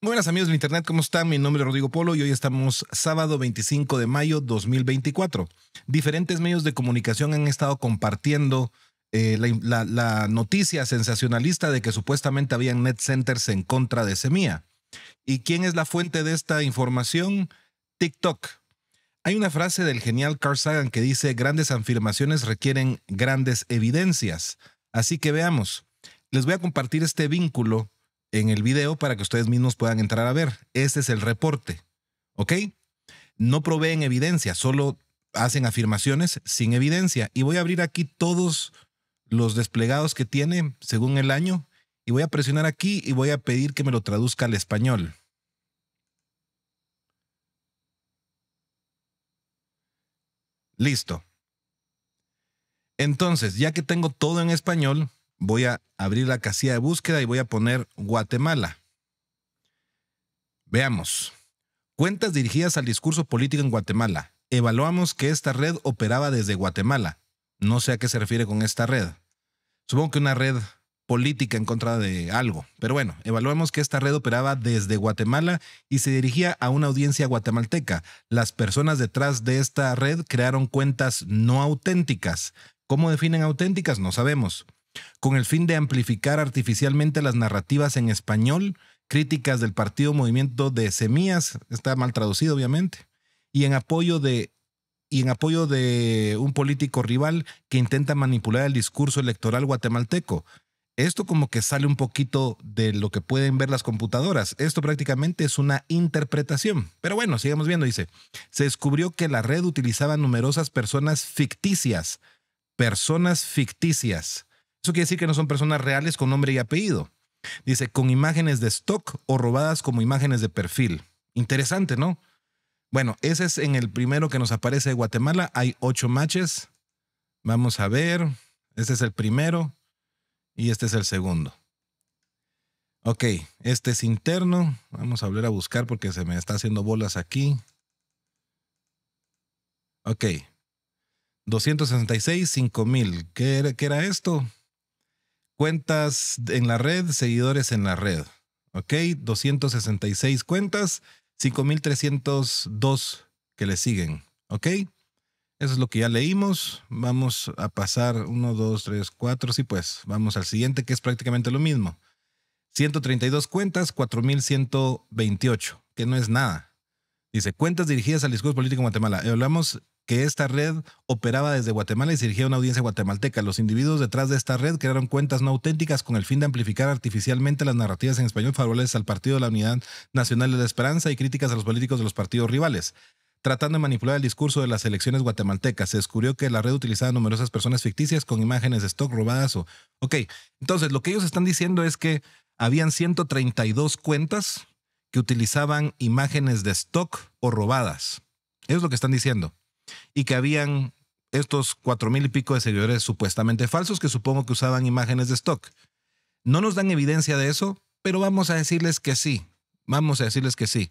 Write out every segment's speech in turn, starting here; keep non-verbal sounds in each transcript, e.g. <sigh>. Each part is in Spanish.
Buenas amigos de Internet, ¿cómo están? Mi nombre es Rodrigo Polo y hoy estamos sábado 25 de mayo 2024. Diferentes medios de comunicación han estado compartiendo eh, la, noticia sensacionalista de que supuestamente habían net centers en contra de Semilla. ¿Y quién es la fuente de esta información? TikTok. Hay una frase del genial Carl Sagan que dice, grandes afirmaciones requieren grandes evidencias. Así que veamos, les voy a compartir este vínculo en el video para que ustedes mismos puedan entrar a ver. Este es el reporte, ¿ok? No proveen evidencia, solo hacen afirmaciones sin evidencia. Y voy a abrir aquí todos los desplegados que tiene según el año y voy a presionar aquí y voy a pedir que me lo traduzca al español. Listo. Entonces, ya que tengo todo en español, voy a abrir la casilla de búsqueda y voy a poner Guatemala. Veamos. Cuentas dirigidas al discurso político en Guatemala. Evaluamos que esta red operaba desde Guatemala. No sé a qué se refiere con esta red. Supongo que una red política en contra de algo. Pero bueno, evaluamos que esta red operaba desde Guatemala y se dirigía a una audiencia guatemalteca. Las personas detrás de esta red crearon cuentas no auténticas. ¿Cómo definen auténticas? No sabemos con el fin de amplificar artificialmente las narrativas en español, críticas del partido Movimiento de Semillas, está mal traducido obviamente, y en apoyo de y en apoyo de un político rival que intenta manipular el discurso electoral guatemalteco. Esto como que sale un poquito de lo que pueden ver las computadoras. Esto prácticamente es una interpretación. Pero bueno, sigamos viendo. Dice, se descubrió que la red utilizaba numerosas personas ficticias, personas ficticias, eso quiere decir que no son personas reales con nombre y apellido. Dice, con imágenes de stock o robadas como imágenes de perfil. Interesante, ¿no? Bueno, ese es en el primero que nos aparece de Guatemala. Hay ocho matches. Vamos a ver. Este es el primero y este es el segundo. Ok, este es interno. Vamos a volver a buscar porque se me está haciendo bolas aquí. Ok. 266, 5000. ¿Qué era, era esto? cuentas en la red, seguidores en la red. ¿Ok? 266 cuentas, 5.302 que le siguen. ¿Ok? Eso es lo que ya leímos. Vamos a pasar 1, 2, 3, 4. Sí, pues vamos al siguiente que es prácticamente lo mismo. 132 cuentas, 4.128, que no es nada. Dice, cuentas dirigidas al discurso político en Guatemala. Eh, hablamos que esta red operaba desde Guatemala y dirigía una audiencia guatemalteca. Los individuos detrás de esta red crearon cuentas no auténticas con el fin de amplificar artificialmente las narrativas en español favorables al Partido de la Unidad Nacional de la Esperanza y críticas a los políticos de los partidos rivales. Tratando de manipular el discurso de las elecciones guatemaltecas, se descubrió que la red utilizaba numerosas personas ficticias con imágenes de stock robadas o... Ok, entonces lo que ellos están diciendo es que habían 132 cuentas que utilizaban imágenes de stock o robadas. Eso es lo que están diciendo y que habían estos cuatro mil y pico de seguidores supuestamente falsos que supongo que usaban imágenes de stock. No nos dan evidencia de eso, pero vamos a decirles que sí. Vamos a decirles que sí.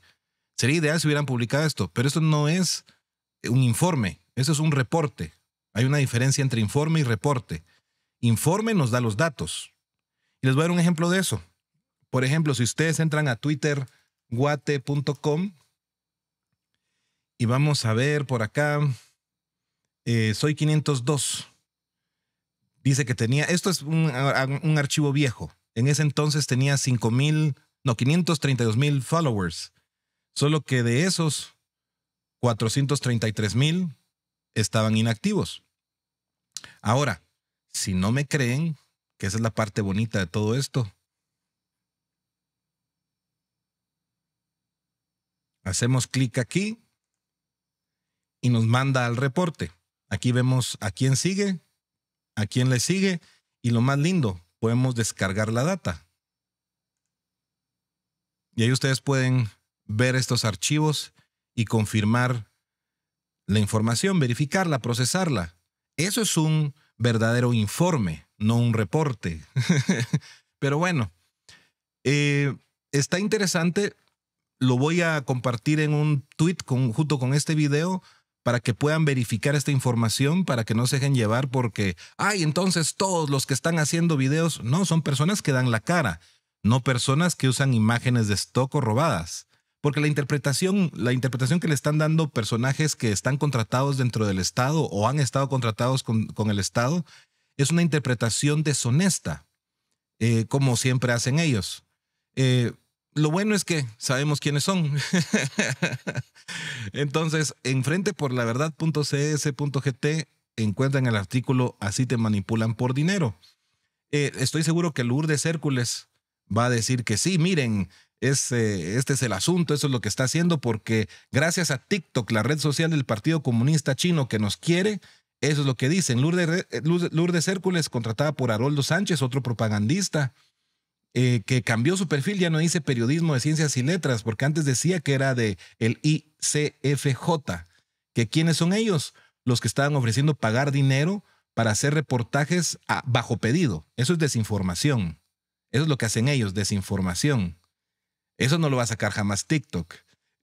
Sería ideal si hubieran publicado esto, pero esto no es un informe, eso es un reporte. Hay una diferencia entre informe y reporte. Informe nos da los datos. Y les voy a dar un ejemplo de eso. Por ejemplo, si ustedes entran a twitterguate.com y vamos a ver por acá. Eh, soy 502. Dice que tenía, esto es un, archivo viejo. En ese entonces tenía 5 mil, no, 532 mil followers. Solo que de esos, 433 mil estaban inactivos. Ahora, si no me creen, que esa es la parte bonita de todo esto, hacemos clic aquí y nos manda al reporte. Aquí vemos a quién sigue, a quién le sigue y lo más lindo, podemos descargar la data. Y ahí ustedes pueden ver estos archivos y confirmar la información, verificarla, procesarla. Eso es un verdadero informe, no un reporte. <laughs> Pero bueno, eh, está interesante. Lo voy a compartir en un tweet junto con este video para que puedan verificar esta información, para que no se dejen llevar porque, ay, entonces todos los que están haciendo videos, no, son personas que dan la cara, no personas que usan imágenes de stock robadas. Porque la interpretación, la interpretación que le están dando personajes que están contratados dentro del Estado o han estado contratados con, el Estado es una interpretación deshonesta, eh, como siempre hacen ellos. Eh, lo bueno es que sabemos quiénes son. <laughs> Entonces, enfrente por la verdad.cs.gt encuentran el artículo Así te manipulan por dinero. Eh, estoy seguro que Lourdes Hércules va a decir que sí, miren, ese eh, este es el asunto, eso es lo que está haciendo, porque gracias a TikTok, la red social del Partido Comunista Chino que nos quiere, eso es lo que dicen. Lourdes, eh, Lourdes Hércules, contratada por Haroldo Sánchez, otro propagandista, eh, que cambió su perfil, ya no dice periodismo de ciencias y letras, porque antes decía que era de el ICFJ, que quiénes son ellos los que estaban ofreciendo pagar dinero para hacer reportajes a, bajo pedido. Eso es desinformación. Eso es lo que hacen ellos, desinformación. Eso no lo va a sacar jamás TikTok.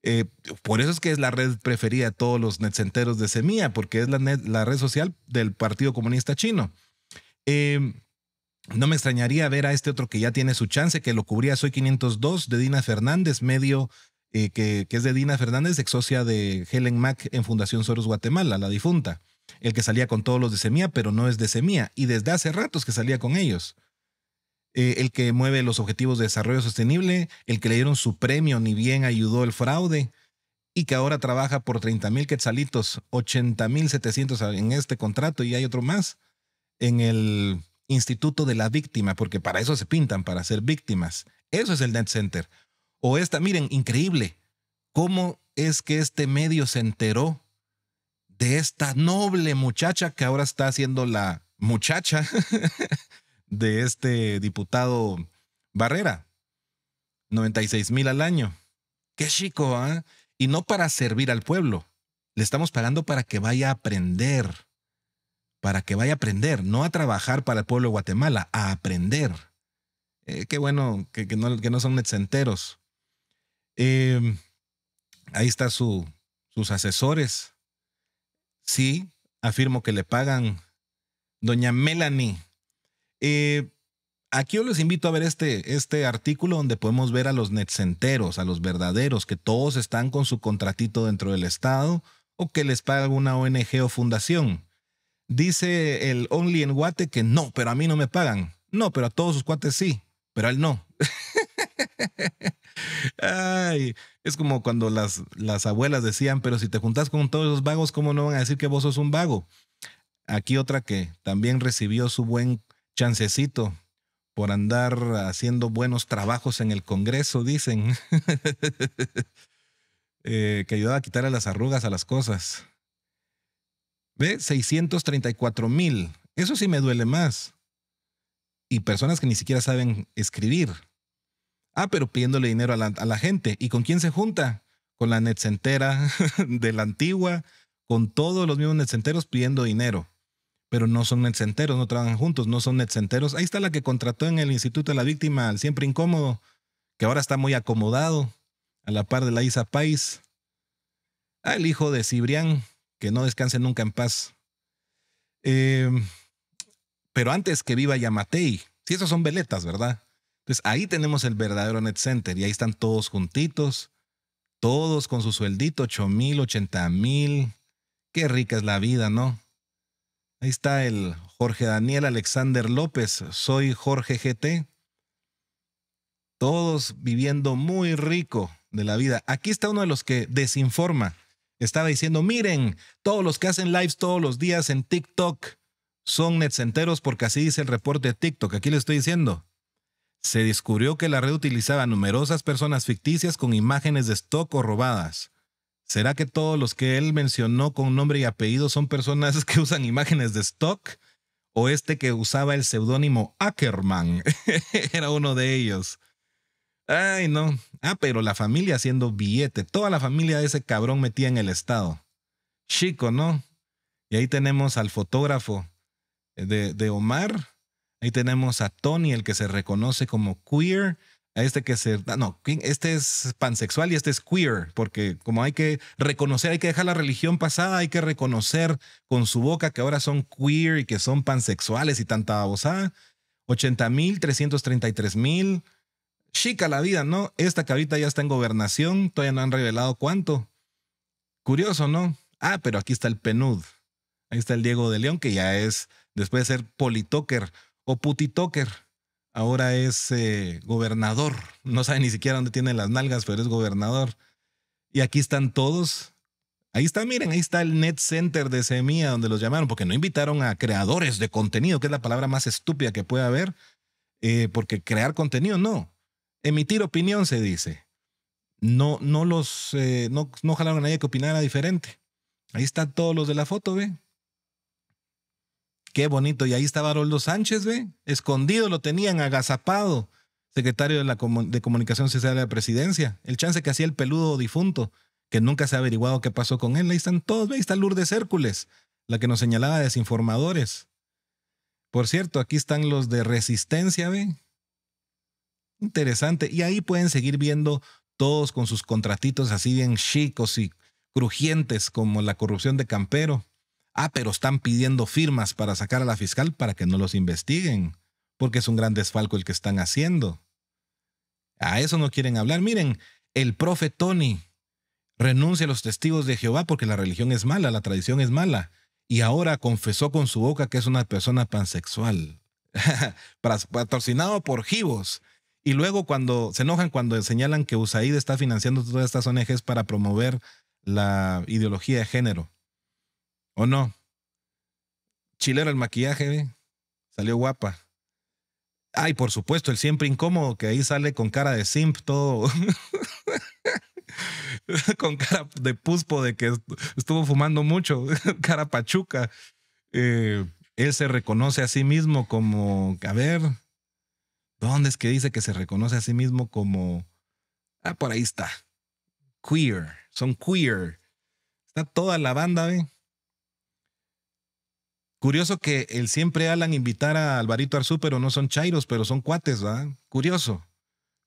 Eh, por eso es que es la red preferida de todos los netcenteros de Semilla, porque es la, la red social del Partido Comunista Chino. Eh, no me extrañaría ver a este otro que ya tiene su chance, que lo cubría Soy 502 de Dina Fernández, medio eh, que, es de Dina Fernández, ex de Helen Mack en Fundación Soros Guatemala, la difunta. El que salía con todos los de Semía, pero no es de Semía, y desde hace ratos que salía con ellos. Eh, el que mueve los objetivos de desarrollo sostenible, el que le dieron su premio, ni bien ayudó el fraude, y que ahora trabaja por 30 mil quetzalitos, 80 mil 700 en este contrato, y hay otro más en el Instituto de la Víctima, porque para eso se pintan, para ser víctimas. Eso es el Net Center. O esta, miren, increíble, cómo es que este medio se enteró de esta noble muchacha que ahora está siendo la muchacha <laughs> de este diputado Barrera. 96 mil al año. Qué chico, ¿ah? Y no para servir al pueblo. Le estamos pagando para que vaya a aprender para que vaya a aprender, no a trabajar para el pueblo de Guatemala, a aprender. Eh, qué bueno que, no, son nets eh, ahí están su, sus asesores. Sí, afirmo que le pagan. Doña Melanie. Eh, aquí yo les invito a ver este, este, artículo donde podemos ver a los netcenteros, a los verdaderos, que todos están con su contratito dentro del Estado o que les paga una ONG o fundación. Dice el Only en Guate que no, pero a mí no me pagan. No, pero a todos sus cuates sí, pero a él no. <laughs> Ay, es como cuando las, las abuelas decían, pero si te juntas con todos los vagos, ¿cómo no van a decir que vos sos un vago? Aquí otra que también recibió su buen chancecito por andar haciendo buenos trabajos en el Congreso, dicen, <laughs> eh, que ayudaba a quitarle las arrugas a las cosas ve 634 mil. Eso sí me duele más. Y personas que ni siquiera saben escribir. Ah, pero pidiéndole dinero a la, gente. ¿Y con quién se junta? Con la netcentera <laughs> de la antigua, con todos los mismos netcenteros pidiendo dinero. Pero no son netcenteros, no trabajan juntos, no son netcenteros. Ahí está la que contrató en el Instituto de la Víctima, al siempre incómodo, que ahora está muy acomodado, a la par de la Isa Pais. Ah, el hijo de Cibrián, que no descanse nunca en paz. Em, pero antes que viva Yamatei, si esos son veletas, ¿verdad? Entonces ahí tenemos el verdadero net center y ahí están todos juntitos, todos con su sueldito, 8 mil, 80 mil. Qué rica es la vida, ¿no? Ahí está el Jorge Daniel Alexander López, soy Jorge GT. Todos viviendo muy rico de la vida. Aquí está uno de los que desinforma estaba diciendo, miren, todos los que hacen lives todos los días en TikTok son netcenteros porque así dice el reporte de TikTok. Aquí le estoy diciendo. Se descubrió que la red utilizaba numerosas personas ficticias con imágenes de stock o robadas. ¿Será que todos los que él mencionó con nombre y apellido son personas que usan imágenes de stock? ¿O este que usaba el seudónimo Ackerman? <laughs> Era uno de ellos. Ay, no. Ah, pero la familia haciendo billete. Toda la familia de ese cabrón metía en el Estado. Chico, ¿no? Y ahí tenemos al fotógrafo de, de Omar. Ahí tenemos a Tony, el que se reconoce como queer. A este que se. Ah, no, este es pansexual y este es queer, porque como hay que reconocer, hay que dejar la religión pasada, hay que reconocer con su boca que ahora son queer y que son pansexuales y tanta babosada. 80 mil, 333 mil. Chica la vida, ¿no? Esta cabrita ya está en gobernación, todavía no han revelado cuánto. Curioso, ¿no? Ah, pero aquí está el PNUD. Ahí está el Diego de León, que ya es, después de ser politoker o putitoker, ahora es eh, gobernador. No sabe ni siquiera dónde tiene las nalgas, pero es gobernador. Y aquí están todos. Ahí está, miren, ahí está el Net Center de Semilla, donde los llamaron, porque no invitaron a creadores de contenido, que es la palabra más estúpida que puede haber, eh, porque crear contenido, no. Emitir opinión, se dice. No, no los, eh, no, no jalaron a nadie que opinara diferente. Ahí están todos los de la foto, ve. Qué bonito. Y ahí estaba Haroldo Sánchez, ve. Escondido lo tenían, agazapado. Secretario de, la de Comunicación Social de la Presidencia. El chance que hacía el peludo difunto, que nunca se ha averiguado qué pasó con él. Ahí están todos, ve. Ahí está Lourdes Hércules, la que nos señalaba desinformadores. Por cierto, aquí están los de Resistencia, ve Interesante. Y ahí pueden seguir viendo todos con sus contratitos así bien chicos y crujientes como la corrupción de Campero. Ah, pero están pidiendo firmas para sacar a la fiscal para que no los investiguen, porque es un gran desfalco el que están haciendo. A eso no quieren hablar. Miren, el profe Tony renuncia a los testigos de Jehová porque la religión es mala, la tradición es mala, y ahora confesó con su boca que es una persona pansexual. <laughs> Patrocinado por Jibos y luego cuando se enojan cuando señalan que USAID está financiando todas estas ONGs para promover la ideología de género. ¿O no? Chilero el maquillaje, eh, salió guapa. Ay, por supuesto, el siempre incómodo que ahí sale con cara de simp todo. <laughs> con cara de puspo de que estuvo fumando mucho, <laughs> cara pachuca. Eh, él se reconoce a sí mismo como, a ver, ¿Dónde es que dice que se reconoce a sí mismo como... Ah, por ahí está. Queer. Son queer. Está toda la banda, ¿ve? Curioso que el siempre Alan invitar a Alvarito Arzú, pero no son chairos, pero son cuates, ¿verdad? Curioso.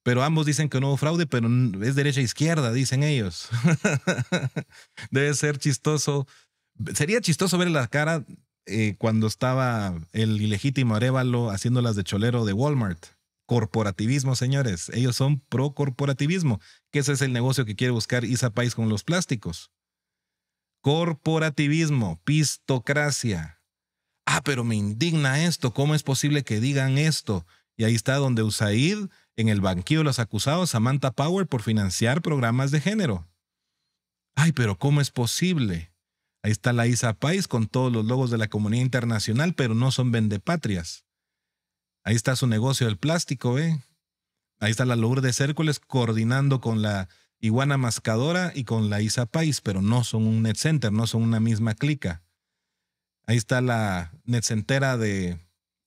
Pero ambos dicen que no hubo fraude, pero es derecha e izquierda, dicen ellos. <laughs> Debe ser chistoso. Sería chistoso ver la cara eh, cuando estaba el ilegítimo Arevalo haciendo las de cholero de Walmart corporativismo, señores. Ellos son pro corporativismo, que ese es el negocio que quiere buscar Isa País con los plásticos. Corporativismo, pistocracia. Ah, pero me indigna esto. ¿Cómo es posible que digan esto? Y ahí está donde USAID, en el banquillo de los acusados, Samantha Power por financiar programas de género. Ay, pero ¿cómo es posible? Ahí está la Isa País con todos los logos de la comunidad internacional, pero no son vendepatrias. Ahí está su negocio del plástico, ¿eh? Ahí está la Lourdes Hércules coordinando con la Iguana Mascadora y con la Isa País, pero no son un net center, no son una misma clica. Ahí está la net de.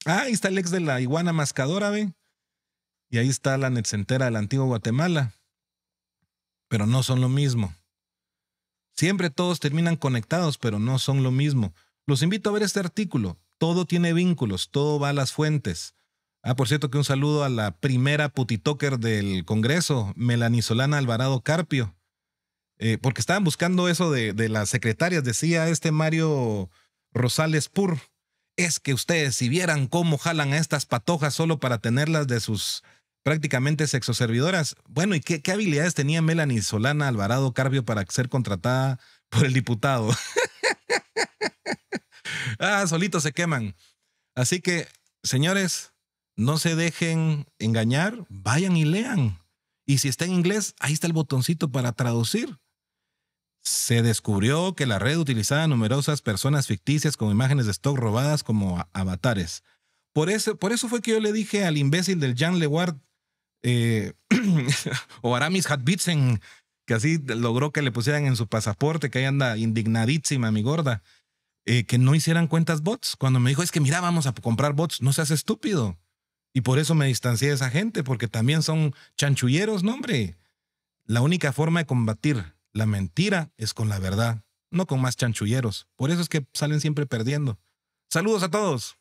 Ah, ahí está el ex de la Iguana Mascadora, ¿ve? Y ahí está la net centera de la Guatemala. Pero no son lo mismo. Siempre todos terminan conectados, pero no son lo mismo. Los invito a ver este artículo. Todo tiene vínculos, todo va a las fuentes. Ah, por cierto, que un saludo a la primera putitoker del Congreso, Solana Alvarado Carpio. Eh, porque estaban buscando eso de, las secretarias, decía este Mario Rosales Pur. Es que ustedes, si vieran cómo jalan a estas patojas solo para tenerlas de sus prácticamente sexoservidoras. Bueno, ¿y qué, qué habilidades tenía Melanie Solana Alvarado Carpio para ser contratada por el diputado? <laughs> ah, solitos se queman. Así que, señores, no se dejen engañar, vayan y lean. Y si está en inglés, ahí está el botoncito para traducir. Se descubrió que la red utilizaba numerosas personas ficticias con imágenes de stock robadas como avatares. Por eso, por eso fue que yo le dije al imbécil del Jean Leward eh, <clears throat> o Aramis Hadbitsen, que así logró que le pusieran en su pasaporte, que ahí anda indignadísima mi gorda, eh, que no hicieran cuentas bots. Cuando me dijo, es que mira, vamos a comprar bots, no seas estúpido. Y por eso me distancié de esa gente, porque también son chanchulleros, no hombre. La única forma de combatir la mentira es con la verdad, no con más chanchulleros. Por eso es que salen siempre perdiendo. Saludos a todos.